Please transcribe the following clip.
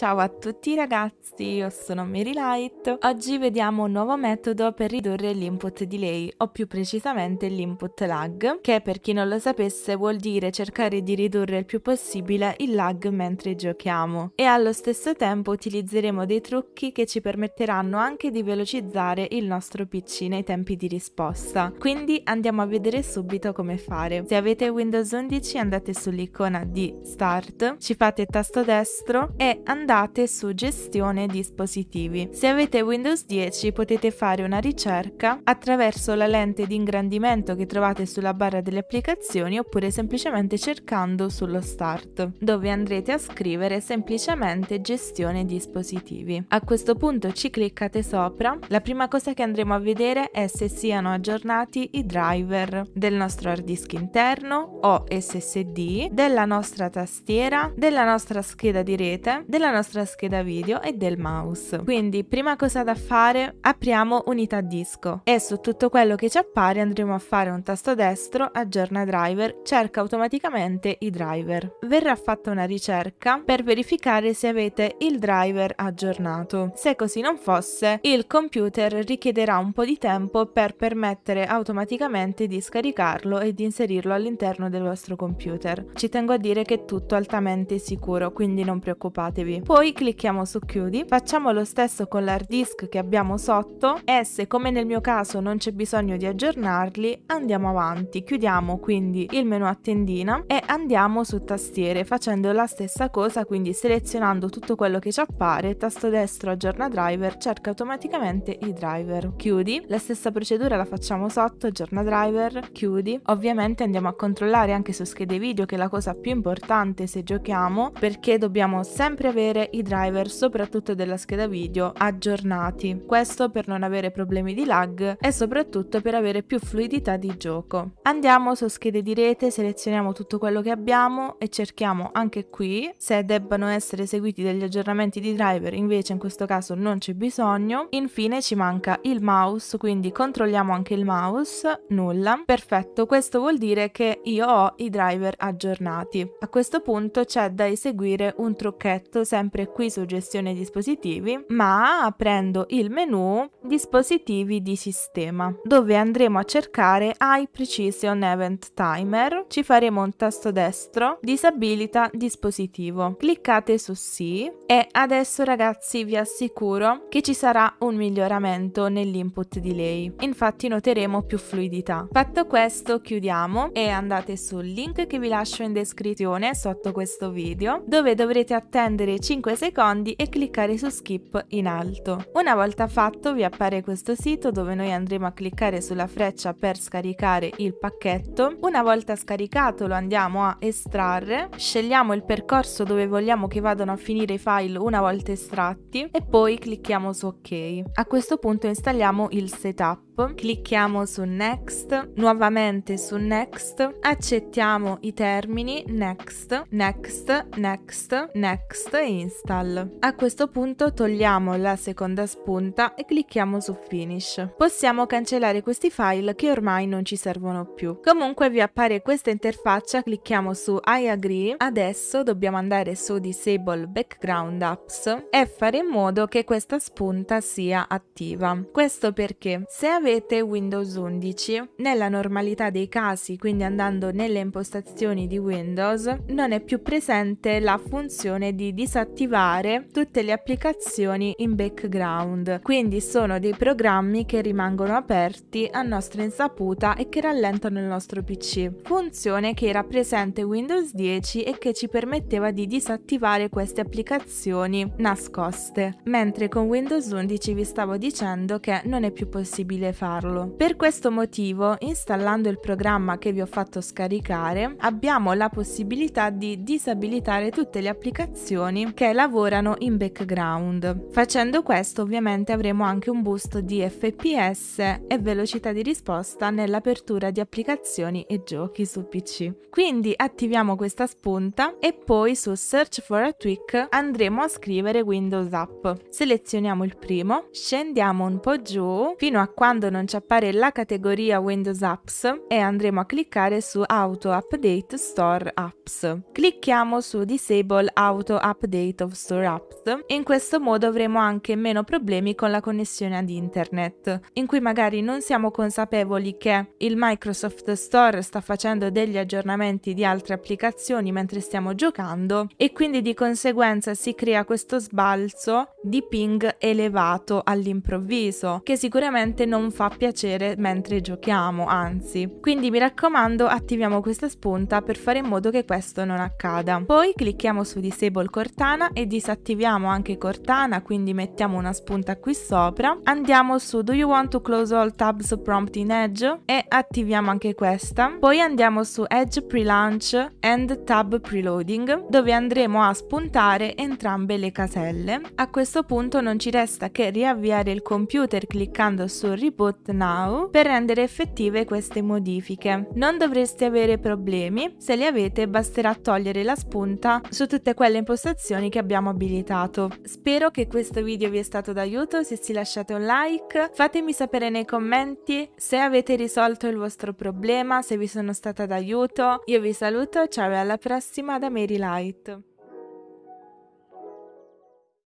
Ciao a tutti ragazzi, io sono Mary Light. Oggi vediamo un nuovo metodo per ridurre l'input delay, o più precisamente l'input lag, che per chi non lo sapesse vuol dire cercare di ridurre il più possibile il lag mentre giochiamo. E allo stesso tempo utilizzeremo dei trucchi che ci permetteranno anche di velocizzare il nostro PC nei tempi di risposta. Quindi andiamo a vedere subito come fare. Se avete Windows 11 andate sull'icona di Start, ci fate tasto destro e andate andate su gestione dispositivi. Se avete Windows 10 potete fare una ricerca attraverso la lente di ingrandimento che trovate sulla barra delle applicazioni oppure semplicemente cercando sullo start, dove andrete a scrivere semplicemente gestione dispositivi. A questo punto ci cliccate sopra, la prima cosa che andremo a vedere è se siano aggiornati i driver del nostro hard disk interno o SSD, della nostra tastiera, della nostra scheda di rete, della nostra nostra scheda video e del mouse. Quindi prima cosa da fare apriamo unità disco e su tutto quello che ci appare andremo a fare un tasto destro aggiorna driver cerca automaticamente i driver. Verrà fatta una ricerca per verificare se avete il driver aggiornato. Se così non fosse il computer richiederà un po' di tempo per permettere automaticamente di scaricarlo e di inserirlo all'interno del vostro computer. Ci tengo a dire che è tutto altamente sicuro quindi non preoccupatevi poi clicchiamo su chiudi, facciamo lo stesso con l'hard disk che abbiamo sotto e se come nel mio caso non c'è bisogno di aggiornarli andiamo avanti, chiudiamo quindi il menu a tendina e andiamo su tastiere facendo la stessa cosa quindi selezionando tutto quello che ci appare, tasto destro aggiorna driver, cerca automaticamente i driver, chiudi, la stessa procedura la facciamo sotto, aggiorna driver, chiudi, ovviamente andiamo a controllare anche su schede video che è la cosa più importante se giochiamo perché dobbiamo sempre avere mantenere i driver soprattutto della scheda video aggiornati, questo per non avere problemi di lag e soprattutto per avere più fluidità di gioco. Andiamo su schede di rete, selezioniamo tutto quello che abbiamo e cerchiamo anche qui se debbano essere eseguiti degli aggiornamenti di driver, invece in questo caso non c'è bisogno. Infine ci manca il mouse, quindi controlliamo anche il mouse, nulla. Perfetto, questo vuol dire che io ho i driver aggiornati. A questo punto c'è da eseguire un trucchetto sempre sempre qui su gestione dispositivi, ma aprendo il menu dispositivi di sistema, dove andremo a cercare High Precision Event Timer, ci faremo un tasto destro, disabilita dispositivo. Cliccate su sì e adesso ragazzi vi assicuro che ci sarà un miglioramento nell'input delay, infatti noteremo più fluidità. Fatto questo chiudiamo e andate sul link che vi lascio in descrizione sotto questo video, dove dovrete attendere 5 secondi e cliccare su skip in alto. Una volta fatto vi appare questo sito dove noi andremo a cliccare sulla freccia per scaricare il pacchetto. Una volta scaricato lo andiamo a estrarre, scegliamo il percorso dove vogliamo che vadano a finire i file una volta estratti e poi clicchiamo su ok. A questo punto installiamo il setup clicchiamo su Next, nuovamente su Next, accettiamo i termini Next, Next, Next, Next e Install. A questo punto togliamo la seconda spunta e clicchiamo su Finish. Possiamo cancellare questi file che ormai non ci servono più. Comunque vi appare questa interfaccia, clicchiamo su I agree, adesso dobbiamo andare su Disable Background Apps e fare in modo che questa spunta sia attiva. Questo perché se avete avete Windows 11. Nella normalità dei casi, quindi andando nelle impostazioni di Windows, non è più presente la funzione di disattivare tutte le applicazioni in background, quindi sono dei programmi che rimangono aperti a nostra insaputa e che rallentano il nostro PC. Funzione che era presente Windows 10 e che ci permetteva di disattivare queste applicazioni nascoste, mentre con Windows 11 vi stavo dicendo che non è più possibile farlo. Per questo motivo, installando il programma che vi ho fatto scaricare, abbiamo la possibilità di disabilitare tutte le applicazioni che lavorano in background. Facendo questo ovviamente avremo anche un boost di FPS e velocità di risposta nell'apertura di applicazioni e giochi su PC. Quindi attiviamo questa spunta e poi su Search for a Tweak andremo a scrivere Windows App. Selezioniamo il primo, scendiamo un po' giù fino a quando quando non ci appare la categoria Windows Apps e andremo a cliccare su Auto Update Store Apps. Clicchiamo su Disable Auto Update of Store Apps e in questo modo avremo anche meno problemi con la connessione ad internet, in cui magari non siamo consapevoli che il Microsoft Store sta facendo degli aggiornamenti di altre applicazioni mentre stiamo giocando e quindi di conseguenza si crea questo sbalzo di ping elevato all'improvviso, che sicuramente non fa piacere mentre giochiamo, anzi. Quindi mi raccomando attiviamo questa spunta per fare in modo che questo non accada. Poi clicchiamo su Disable Cortana e disattiviamo anche Cortana, quindi mettiamo una spunta qui sopra. Andiamo su Do you want to close all tabs prompt in Edge e attiviamo anche questa. Poi andiamo su Edge Pre-Launch and Tab Preloading, dove andremo a spuntare entrambe le caselle. A questo questo punto non ci resta che riavviare il computer cliccando su Reboot Now per rendere effettive queste modifiche. Non dovreste avere problemi, se li avete basterà togliere la spunta su tutte quelle impostazioni che abbiamo abilitato. Spero che questo video vi è stato d'aiuto, se sì lasciate un like, fatemi sapere nei commenti se avete risolto il vostro problema, se vi sono stata d'aiuto. Io vi saluto, ciao e alla prossima da Mary Light.